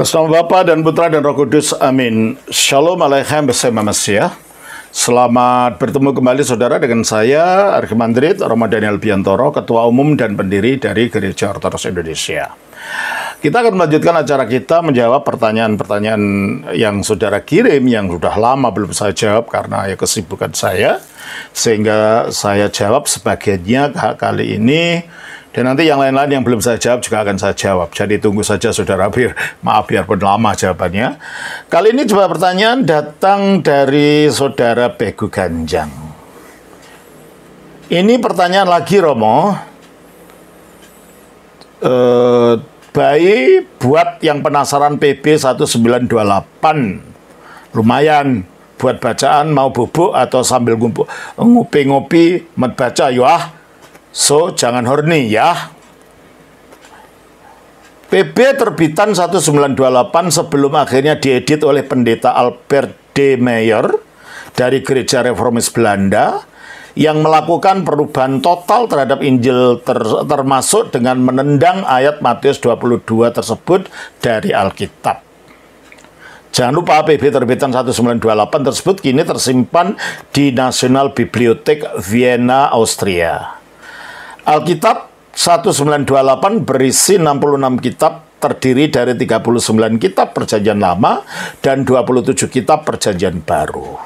Atas nama Bapa dan Putra dan Roh Kudus, amin. Shalom Aleichem bersama Mesia. Selamat bertemu kembali saudara dengan saya, Arkimandrit Roma Daniel Biantoro, Ketua Umum dan Pendiri dari Gereja Ortodoks Indonesia. Kita akan melanjutkan acara kita menjawab pertanyaan-pertanyaan yang saudara kirim yang sudah lama belum saya jawab karena ya kesibukan saya. Sehingga saya jawab sebagiannya kali ini dan nanti yang lain-lain yang belum saya jawab juga akan saya jawab. Jadi tunggu saja saudara biar Maaf biarpun lama jawabannya. Kali ini coba pertanyaan datang dari saudara Begu Ganjang. Ini pertanyaan lagi Romo. E, bayi buat yang penasaran PB 1928. Lumayan buat bacaan mau bubuk atau sambil ngopi-ngopi membaca baca yo ah So, jangan horny ya. PB terbitan 1928 sebelum akhirnya diedit oleh pendeta Albert de Meyer dari gereja reformis Belanda yang melakukan perubahan total terhadap Injil ter termasuk dengan menendang ayat Matius 22 tersebut dari Alkitab. Jangan lupa PP terbitan 1928 tersebut kini tersimpan di National Bibliothek Vienna, Austria. Alkitab 1928 berisi 66 kitab terdiri dari 39 kitab perjanjian lama dan 27 kitab perjanjian baru.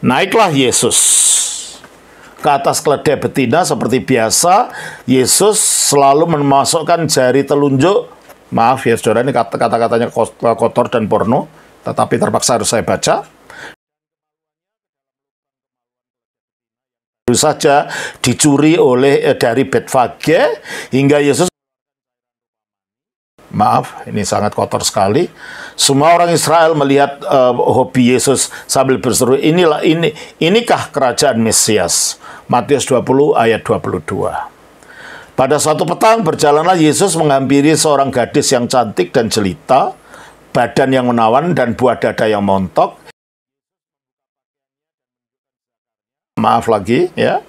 Naiklah Yesus ke atas keledai betina seperti biasa. Yesus selalu memasukkan jari telunjuk. Maaf ya saudara, ini kata-katanya kotor dan porno. Tetapi terpaksa harus saya baca saja dicuri oleh eh, dari Betfage hingga Yesus Maaf, ini sangat kotor sekali. Semua orang Israel melihat uh, hobi Yesus sambil berseru, "Inilah ini inikah kerajaan Mesias." Matius 20 ayat 22. Pada suatu petang berjalanlah Yesus menghampiri seorang gadis yang cantik dan jelita, badan yang menawan dan buah dada yang montok, maaf lagi ya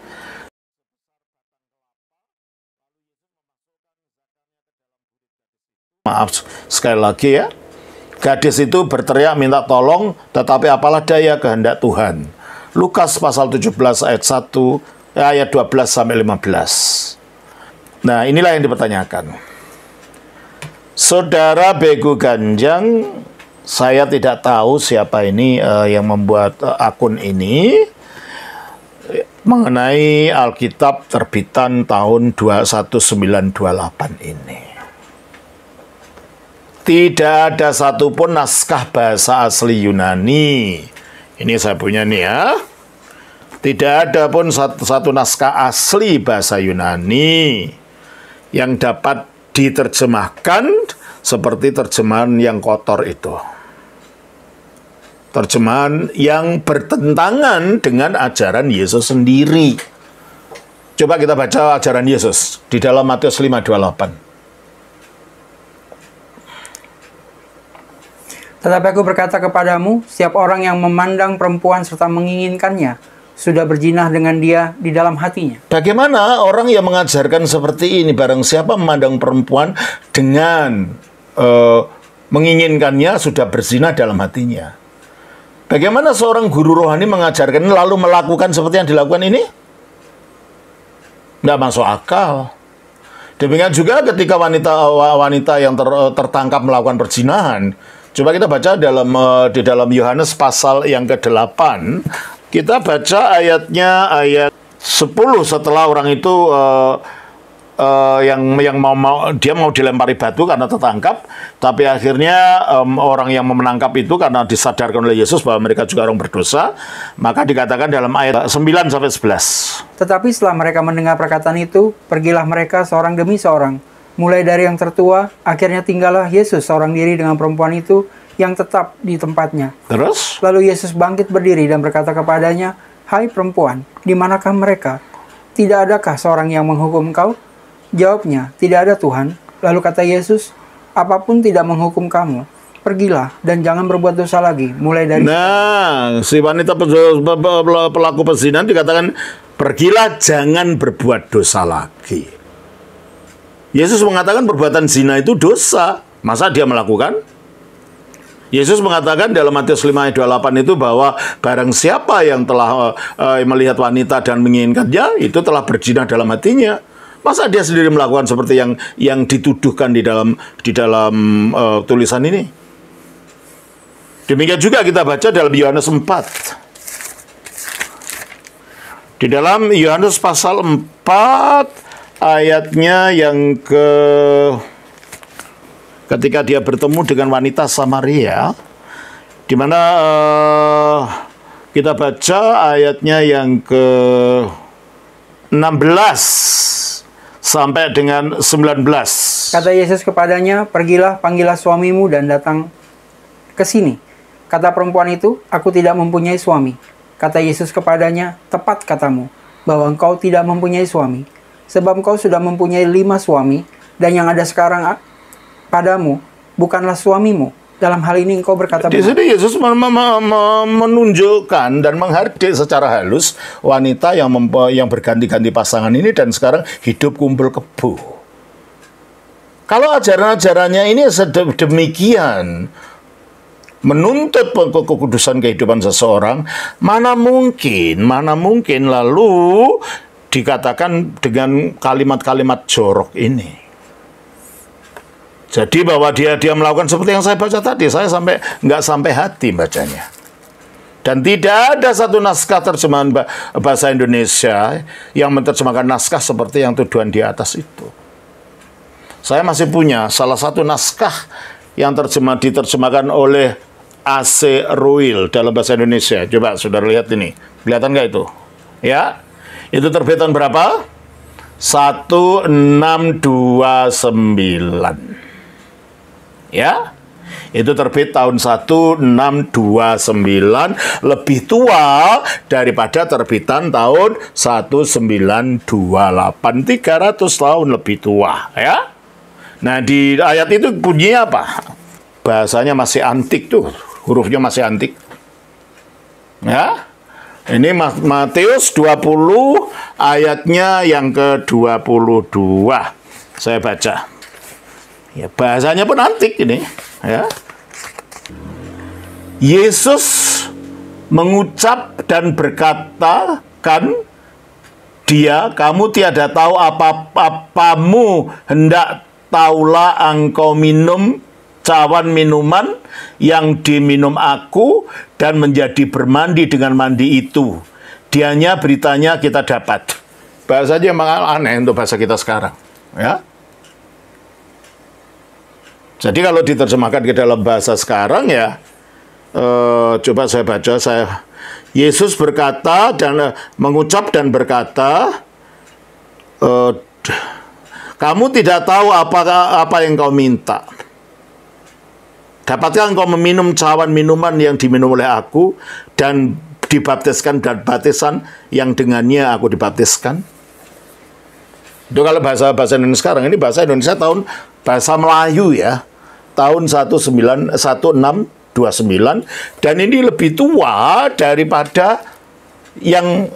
maaf sekali lagi ya gadis itu berteriak minta tolong tetapi apalah daya kehendak Tuhan Lukas pasal 17 ayat 1 eh, ayat 12 sampai 15 nah inilah yang dipertanyakan Saudara Begu Ganjang saya tidak tahu siapa ini uh, yang membuat uh, akun ini mengenai Alkitab terbitan tahun 21928 ini. Tidak ada satupun naskah bahasa asli Yunani. Ini saya punya nih ya. Tidak ada pun satu, satu naskah asli bahasa Yunani yang dapat diterjemahkan seperti terjemahan yang kotor itu terjemahan yang bertentangan dengan ajaran Yesus sendiri. Coba kita baca ajaran Yesus di dalam Matius 5:28. Tetapi aku berkata kepadamu, setiap orang yang memandang perempuan serta menginginkannya, sudah berjinah dengan dia di dalam hatinya. Bagaimana orang yang mengajarkan seperti ini, barang siapa memandang perempuan dengan uh, menginginkannya, sudah berzinah dalam hatinya. Bagaimana seorang guru rohani mengajarkan lalu melakukan seperti yang dilakukan ini? Tidak masuk akal. Demikian juga ketika wanita wanita yang ter, tertangkap melakukan perzinahan. Coba kita baca dalam eh, di dalam Yohanes pasal yang ke-8. Kita baca ayatnya ayat 10 setelah orang itu uh, uh, yang yang mau mau dia mau dilempari batu karena tertangkap, tapi akhirnya um, orang yang memenangkap itu karena disadarkan oleh Yesus bahwa mereka juga orang berdosa, maka dikatakan dalam ayat 9 sampai 11. Tetapi setelah mereka mendengar perkataan itu, pergilah mereka seorang demi seorang, mulai dari yang tertua, akhirnya tinggallah Yesus seorang diri dengan perempuan itu yang tetap di tempatnya. Terus? Lalu Yesus bangkit berdiri dan berkata kepadanya, "Hai perempuan, di manakah mereka? Tidak adakah seorang yang menghukum kau? Jawabnya, tidak ada Tuhan. Lalu kata Yesus, apapun tidak menghukum kamu, pergilah dan jangan berbuat dosa lagi mulai dari nah si wanita pelaku pesinan dikatakan pergilah jangan berbuat dosa lagi Yesus mengatakan perbuatan zina itu dosa masa dia melakukan Yesus mengatakan dalam Matius 5 ayat 28 itu bahwa barang siapa yang telah uh, melihat wanita dan menginginkannya itu telah berzina dalam hatinya Masa dia sendiri melakukan seperti yang yang dituduhkan di dalam di dalam uh, tulisan ini? Demikian juga kita baca dalam Yohanes 4. Di dalam Yohanes pasal 4 ayatnya yang ke ketika dia bertemu dengan wanita Samaria di mana uh, kita baca ayatnya yang ke 16 sampai dengan 19. Kata Yesus kepadanya, "Pergilah, panggillah suamimu dan datang ke sini." Kata perempuan itu, "Aku tidak mempunyai suami." Kata Yesus kepadanya, "Tepat katamu bahwa engkau tidak mempunyai suami, sebab engkau sudah mempunyai lima suami dan yang ada sekarang padamu bukanlah suamimu dalam hal ini engkau berkata Di sini Yesus menunjukkan dan menghargai secara halus wanita yang yang berganti-ganti pasangan ini dan sekarang hidup kumpul kebu. Kalau ajaran-ajarannya ini sedemikian menuntut kekudusan kehidupan seseorang, mana mungkin, mana mungkin lalu dikatakan dengan kalimat-kalimat jorok ini. Jadi bahwa dia dia melakukan seperti yang saya baca tadi, saya sampai nggak sampai hati bacanya. Dan tidak ada satu naskah terjemahan bahasa Indonesia yang menerjemahkan naskah seperti yang tuduhan di atas itu. Saya masih punya salah satu naskah yang terjemah diterjemahkan oleh AC Ruil dalam bahasa Indonesia. Coba saudara lihat ini. Kelihatan nggak itu? Ya. Itu terbitan berapa? 1629 ya itu terbit tahun 1629 lebih tua daripada terbitan tahun 1928 300 tahun lebih tua ya nah di ayat itu bunyinya apa bahasanya masih antik tuh hurufnya masih antik ya ini Matius 20 ayatnya yang ke-22 saya baca Ya, bahasanya pun antik ini, ya. Yesus mengucap dan berkata, dia, kamu tiada tahu apa apamu hendak taulah engkau minum cawan minuman yang diminum aku dan menjadi bermandi dengan mandi itu. Dianya beritanya kita dapat." Bahasanya memang aneh untuk bahasa kita sekarang, ya. Jadi kalau diterjemahkan ke dalam bahasa sekarang ya, eh, coba saya baca saya Yesus berkata dan eh, mengucap dan berkata, eh, kamu tidak tahu apa apa yang kau minta. Dapatkah engkau meminum cawan minuman yang diminum oleh aku dan dibaptiskan dan baptisan yang dengannya aku dibaptiskan? Itu kalau bahasa bahasa Indonesia sekarang ini bahasa Indonesia tahun bahasa Melayu ya tahun 1629 dan ini lebih tua daripada yang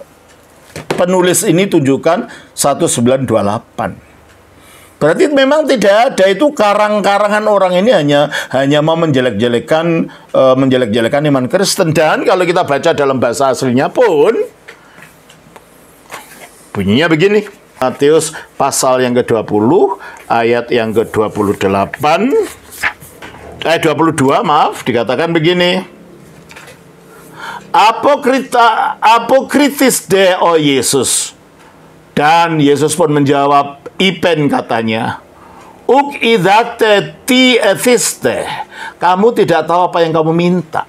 penulis ini tunjukkan 1928. Berarti memang tidak ada itu karang-karangan orang ini hanya hanya mau menjelek-jelekan e, menjelek-jelekan iman Kristen dan kalau kita baca dalam bahasa aslinya pun bunyinya begini. Matius pasal yang ke-20 ayat yang ke-28 Eh, ayat 22 maaf dikatakan begini. Apokrita, apokritis de o oh Yesus. Dan Yesus pun menjawab, Ipen katanya, Uk idate ti ethiste. Kamu tidak tahu apa yang kamu minta.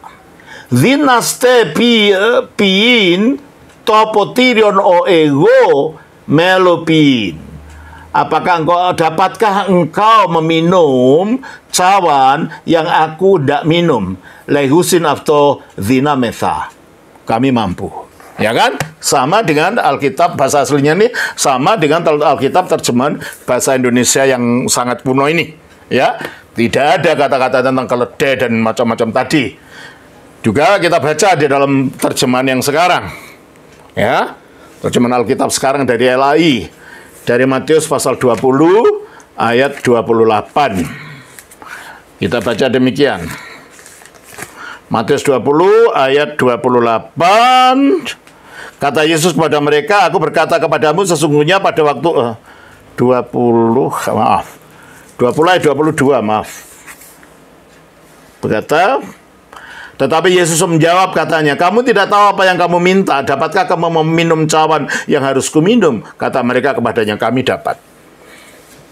Zinaste pi, eh, piin topotirion o ego melopin. Apakah engkau dapatkah engkau meminum cawan yang aku tidak minum? Lehusin atau zina metha. Kami mampu. Ya kan? Sama dengan Alkitab bahasa aslinya ini sama dengan Alkitab terjemahan bahasa Indonesia yang sangat kuno ini. Ya, tidak ada kata-kata tentang keledai dan macam-macam tadi. Juga kita baca di dalam terjemahan yang sekarang. Ya, terjemahan Alkitab sekarang dari LAI dari Matius pasal 20 ayat 28. Kita baca demikian. Matius 20 ayat 28 Kata Yesus kepada mereka, aku berkata kepadamu sesungguhnya pada waktu eh, 20 maaf. 20 ayat 22 maaf. Berkata, tetapi Yesus menjawab katanya, kamu tidak tahu apa yang kamu minta. Dapatkah kamu meminum cawan yang harus kuminum? Kata mereka kepadanya, kami dapat.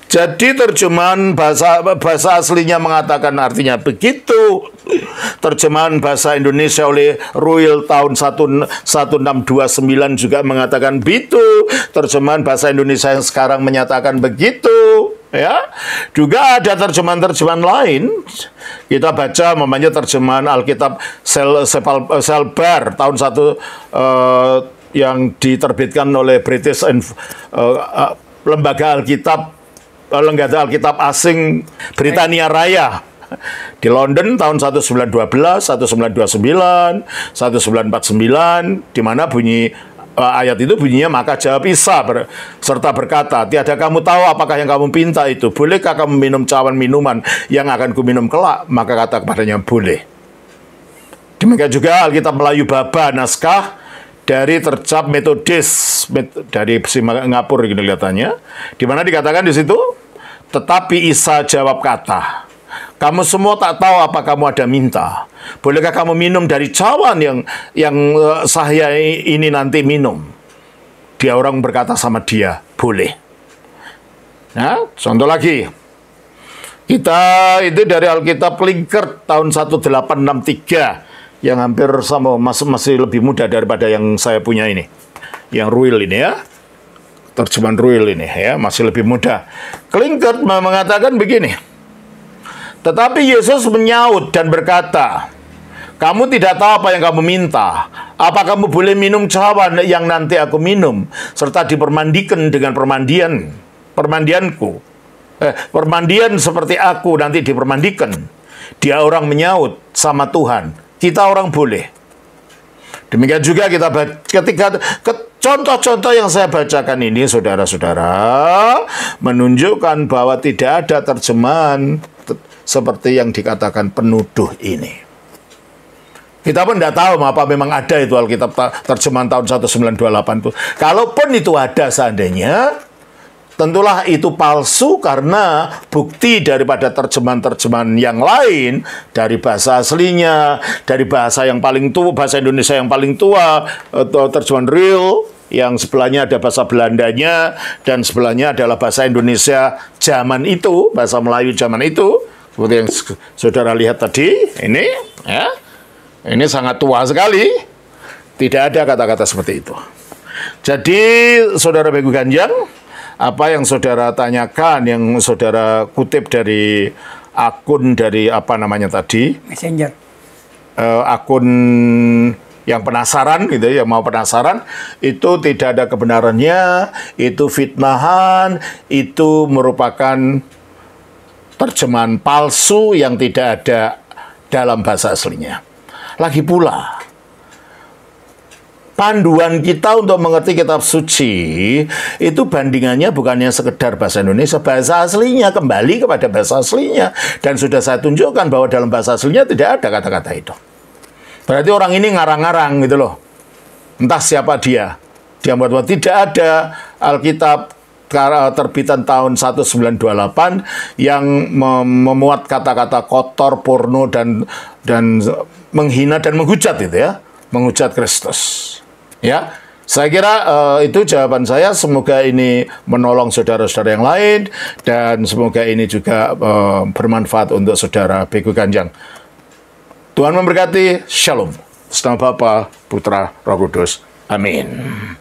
Jadi terjemahan bahasa bahasa aslinya mengatakan artinya begitu. Terjemahan bahasa Indonesia oleh Ruil tahun 1629 juga mengatakan begitu. Terjemahan bahasa Indonesia yang sekarang menyatakan begitu ya. Juga ada terjemahan-terjemahan lain. Kita baca memangnya terjemahan Alkitab Sel, Sepal, eh, Selber tahun satu uh, yang diterbitkan oleh British Inf, uh, uh, Lembaga Alkitab uh, Lembaga Alkitab Asing Britania Raya di London tahun 1912, 1929, 1949 di mana bunyi Eh, ayat itu bunyinya maka jawab Isa ber, serta berkata tiada kamu tahu apakah yang kamu pinta itu bolehkah kamu minum cawan minuman yang akan kuminum kelak maka kata kepadanya boleh demikian juga Alkitab Melayu Baba naskah dari tercap metodis met, dari Singapura kelihatannya di mana dikatakan di situ tetapi Isa jawab kata kamu semua tak tahu apa kamu ada minta. Bolehkah kamu minum dari cawan yang yang eh, saya ini nanti minum? Dia orang berkata sama dia, boleh. Nah, contoh lagi. Kita itu dari Alkitab Lingkert tahun 1863 yang hampir sama masih masih lebih muda daripada yang saya punya ini. Yang Ruil ini ya terjemahan Ruil ini ya masih lebih muda Klingkert mengatakan begini. Tetapi Yesus menyaut dan berkata, kamu tidak tahu apa yang kamu minta. Apa kamu boleh minum cawan yang nanti aku minum? Serta dipermandikan dengan permandian. Permandianku. Eh, permandian seperti aku nanti dipermandikan. Dia orang menyaut sama Tuhan. Kita orang boleh. Demikian juga kita ketika ke, contoh-contoh yang saya bacakan ini saudara-saudara menunjukkan bahwa tidak ada terjemahan seperti yang dikatakan penuduh ini. Kita pun tidak tahu apa memang ada itu Alkitab terjemahan tahun 1928 itu. Kalaupun itu ada seandainya, tentulah itu palsu karena bukti daripada terjemahan-terjemahan yang lain dari bahasa aslinya, dari bahasa yang paling tua, bahasa Indonesia yang paling tua, atau terjemahan real yang sebelahnya ada bahasa Belandanya dan sebelahnya adalah bahasa Indonesia zaman itu, bahasa Melayu zaman itu seperti yang saudara lihat tadi, ini ya. Ini sangat tua sekali. Tidak ada kata-kata seperti itu. Jadi saudara Begu Ganjang, apa yang saudara tanyakan, yang saudara kutip dari akun dari apa namanya tadi? Messenger. Uh, akun yang penasaran gitu ya mau penasaran itu tidak ada kebenarannya itu fitnahan itu merupakan terjemahan palsu yang tidak ada dalam bahasa aslinya. Lagi pula, panduan kita untuk mengerti kitab suci itu bandingannya bukannya sekedar bahasa Indonesia, bahasa aslinya kembali kepada bahasa aslinya dan sudah saya tunjukkan bahwa dalam bahasa aslinya tidak ada kata-kata itu. Berarti orang ini ngarang-ngarang gitu loh. Entah siapa dia. Dia buat tidak ada Alkitab Eh, terbitan tahun 1928 yang memuat kata-kata kotor, porno dan dan menghina dan menghujat itu ya, menghujat Kristus. Ya. Saya kira uh, itu jawaban saya. Semoga ini menolong saudara-saudara yang lain dan semoga ini juga uh, bermanfaat untuk saudara Beku Ganjang. Tuhan memberkati. Shalom. Selamat Bapa, Putra, Roh Kudus. Amin.